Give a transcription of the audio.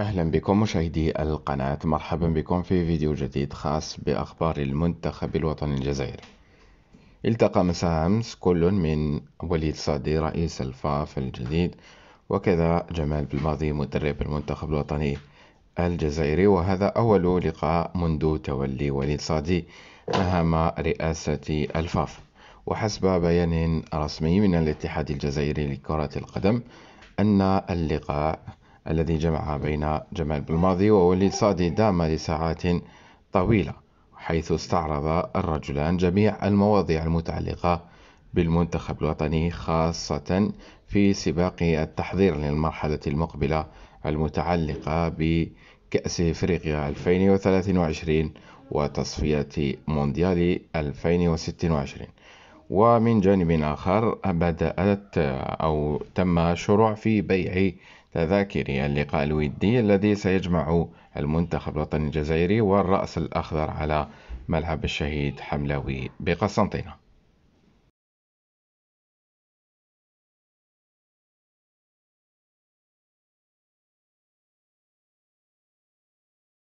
أهلا بكم مشاهدي القناة مرحبا بكم في فيديو جديد خاص بأخبار المنتخب الوطني الجزائري التقى مساء أمس كل من وليد صادي رئيس الفاف الجديد وكذا جمال بالماضي مدرب المنتخب الوطني الجزائري وهذا أول لقاء منذ تولي وليد صادي مهام رئاسة الفاف وحسب بيان رسمي من الاتحاد الجزائري لكرة القدم أن اللقاء الذي جمع بين جمال بالماضي ووليد صادي دام لساعات طويلة حيث استعرض الرجلان جميع المواضيع المتعلقة بالمنتخب الوطني خاصة في سباق التحضير للمرحلة المقبلة المتعلقة بكأس إفريقيا 2023 وتصفية مونديال 2026 ومن جانب آخر بدأت أو تم شروع في بيع تذاكري اللقاء الودي الذي سيجمع المنتخب الوطني الجزائري والرأس الأخضر على ملعب الشهيد حملاوي بقسنطينة